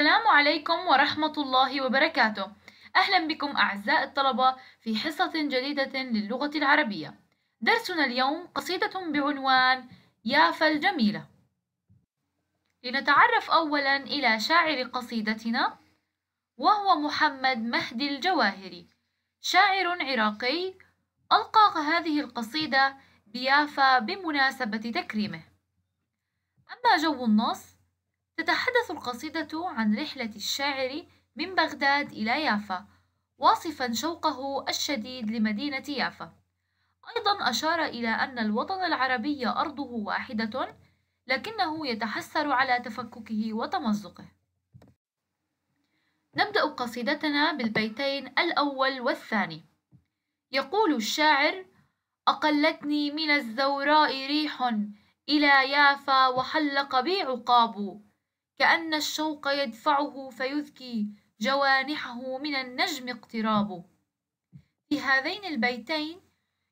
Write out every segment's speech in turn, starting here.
السلام عليكم ورحمة الله وبركاته أهلا بكم أعزائي الطلبة في حصة جديدة للغة العربية درسنا اليوم قصيدة بعنوان يافا الجميلة لنتعرف أولا إلى شاعر قصيدتنا وهو محمد مهدي الجواهري شاعر عراقي ألقى هذه القصيدة بيافا بمناسبة تكريمه أما جو النص تتحدث القصيدة عن رحلة الشاعر من بغداد إلى يافا واصفا شوقه الشديد لمدينة يافا أيضا أشار إلى أن الوطن العربي أرضه واحدة لكنه يتحسر على تفككه وتمزقه نبدأ قصيدتنا بالبيتين الأول والثاني يقول الشاعر أقلتني من الزوراء ريح إلى يافا وحلق بي عقابه كأن الشوق يدفعه فيذكي جوانحه من النجم اقترابه في هذين البيتين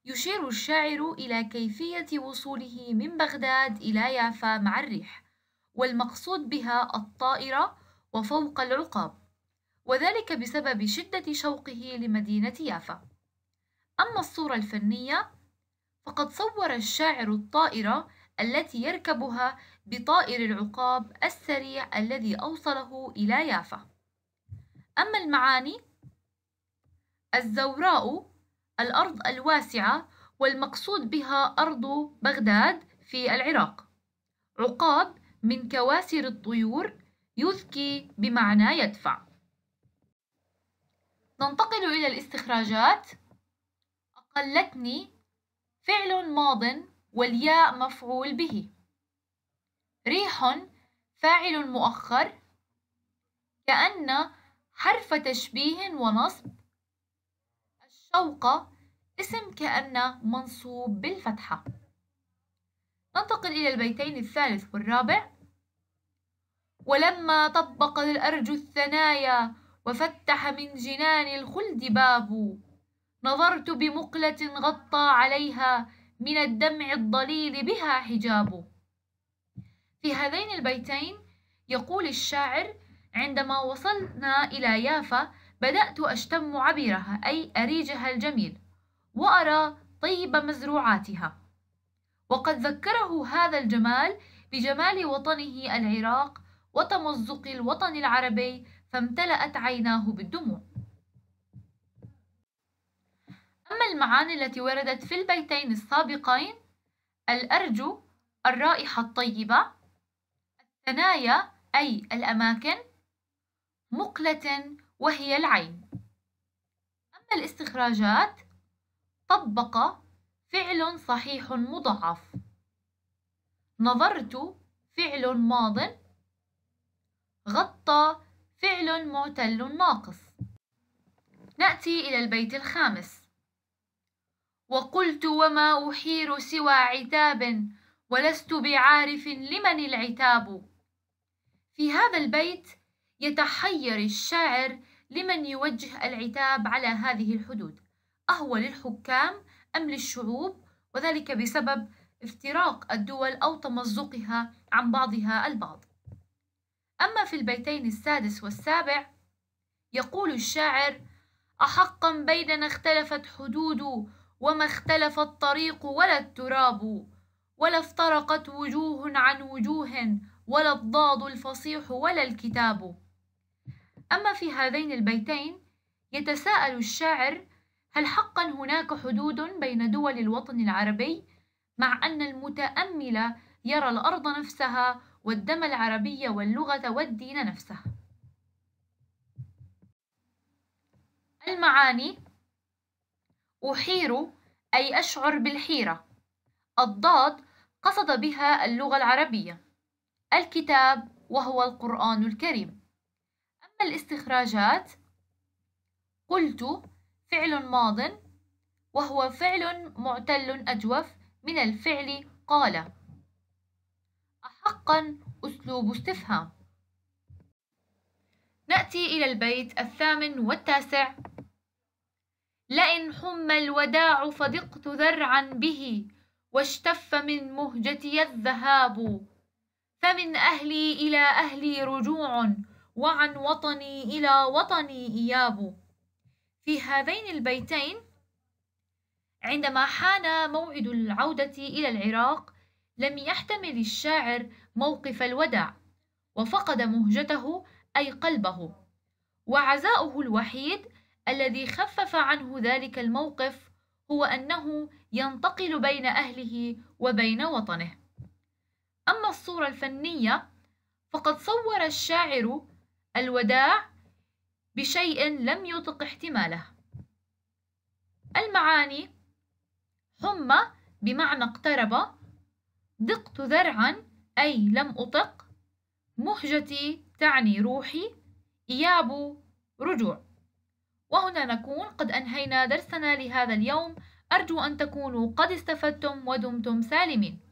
يشير الشاعر إلى كيفية وصوله من بغداد إلى يافا مع الريح والمقصود بها الطائرة وفوق العقاب وذلك بسبب شدة شوقه لمدينة يافا أما الصورة الفنية فقد صور الشاعر الطائرة التي يركبها بطائر العقاب السريع الذي أوصله إلى يافا أما المعاني الزوراء الأرض الواسعة والمقصود بها أرض بغداد في العراق عقاب من كواسر الطيور يذكي بمعنى يدفع ننتقل إلى الاستخراجات أقلتني فعل ماض والياء مفعول به ريح فاعل مؤخر كأن حرف تشبيه ونصب الشوقة اسم كأن منصوب بالفتحة ننتقل إلى البيتين الثالث والرابع ولما طبق الأرج الثنايا وفتح من جنان الخلد باب نظرت بمقلة غطى عليها من الدمع الضليل بها حجاب في هذين البيتين يقول الشاعر عندما وصلنا إلى يافا بدأت أشتم عبيرها أي أريجها الجميل وأرى طيب مزروعاتها وقد ذكره هذا الجمال بجمال وطنه العراق وتمزق الوطن العربي فامتلأت عيناه بالدموع أما المعاني التي وردت في البيتين السابقين الأرجو الرائحة الطيبة ثنايا أي الأماكن مقلة وهي العين أما الاستخراجات طبق فعل صحيح مضعف نظرت فعل ماض غطى فعل معتل ناقص نأتي إلى البيت الخامس وقلت وما أحير سوى عتاب ولست بعارف لمن العتاب في هذا البيت يتحير الشاعر لمن يوجه العتاب على هذه الحدود أهو للحكام أم للشعوب وذلك بسبب افتراق الدول أو تمزقها عن بعضها البعض أما في البيتين السادس والسابع يقول الشاعر أحقا بيننا اختلفت حدود وما اختلف الطريق ولا التراب ولا افترقت وجوه عن وجوه ولا الضاد الفصيح ولا الكتاب أما في هذين البيتين يتساءل الشاعر هل حقا هناك حدود بين دول الوطن العربي مع أن المتأمل يرى الأرض نفسها والدم العربي واللغة والدين نفسه المعاني أحير أي أشعر بالحيرة الضاد قصد بها اللغة العربية الكتاب وهو القرآن الكريم أما الاستخراجات قلت فعل ماض وهو فعل معتل أجوف من الفعل قال أحقا أسلوب استفهام نأتي إلى البيت الثامن والتاسع لئن حم الوداع فضقت ذرعا به واشتف من مهجتي الذهاب فمن أهلي إلى أهلي رجوع وعن وطني إلى وطني إياب في هذين البيتين عندما حان موعد العودة إلى العراق لم يحتمل الشاعر موقف الوداع وفقد مهجته أي قلبه وعزاؤه الوحيد الذي خفف عنه ذلك الموقف هو أنه ينتقل بين أهله وبين وطنه أما الصورة الفنية فقد صور الشاعر الوداع بشيء لم يطق احتماله المعاني حمى بمعنى اقترب دقت ذرعا أي لم أطق مهجتي تعني روحي إياب رجوع وهنا نكون قد أنهينا درسنا لهذا اليوم أرجو أن تكونوا قد استفدتم ودمتم سالمين